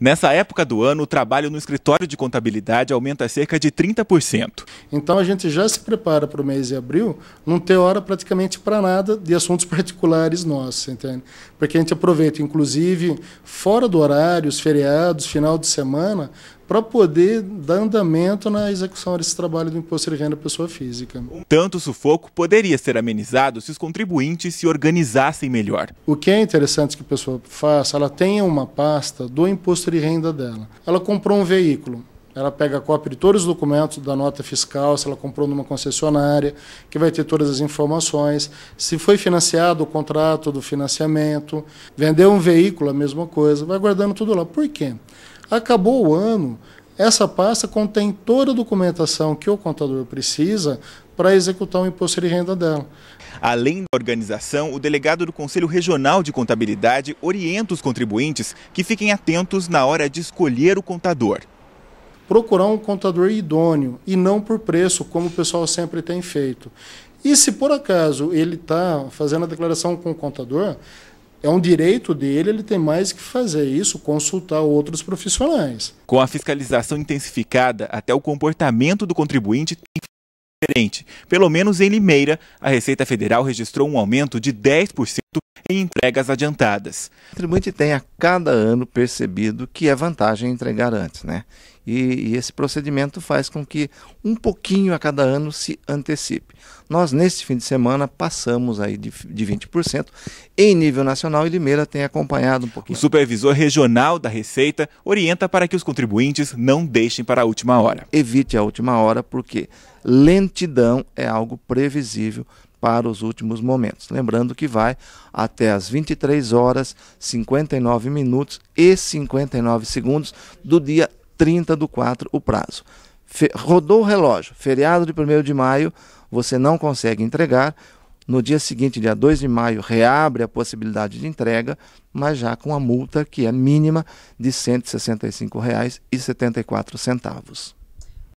Nessa época do ano, o trabalho no escritório de contabilidade aumenta cerca de 30%. Então a gente já se prepara para o mês de abril, não ter hora praticamente para nada de assuntos particulares nossos, entende? Porque a gente aproveita, inclusive, fora do horário, os feriados, final de semana, para poder dar andamento na execução desse trabalho do imposto de renda à pessoa física. Tanto sufoco poderia ser amenizado se os contribuintes se organizassem melhor. O que é interessante que a pessoa faça, ela tenha uma pasta do imposto de renda dela. Ela comprou um veículo, ela pega a cópia de todos os documentos da nota fiscal, se ela comprou numa concessionária, que vai ter todas as informações, se foi financiado o contrato do financiamento, vendeu um veículo, a mesma coisa, vai guardando tudo lá. Por quê? Acabou o ano, essa pasta contém toda a documentação que o contador precisa para executar o imposto de renda dela. Além da organização, o delegado do Conselho Regional de Contabilidade orienta os contribuintes que fiquem atentos na hora de escolher o contador. Procurar um contador idôneo e não por preço, como o pessoal sempre tem feito. E se por acaso ele está fazendo a declaração com o contador, é um direito dele, ele tem mais que fazer isso, consultar outros profissionais. Com a fiscalização intensificada, até o comportamento do contribuinte tem diferente. Pelo menos em Limeira, a Receita Federal registrou um aumento de 10% em entregas adiantadas. O contribuinte tem a cada ano percebido que é vantagem entregar antes, né? E, e, esse procedimento faz com que um pouquinho a cada ano se antecipe. Nós, neste fim de semana, passamos aí de, de 20%. Em nível nacional, e Limeira tem acompanhado um pouquinho. O supervisor regional da Receita orienta para que os contribuintes não deixem para a última hora. Evite a última hora, porque lentidão é algo previsível para os últimos momentos. Lembrando que vai até as 23 horas, 59 minutos e 59 segundos do dia 30 do 4 o prazo. Fe rodou o relógio, feriado de 1 de maio, você não consegue entregar. No dia seguinte, dia 2 de maio, reabre a possibilidade de entrega, mas já com a multa que é mínima de R$ 165,74.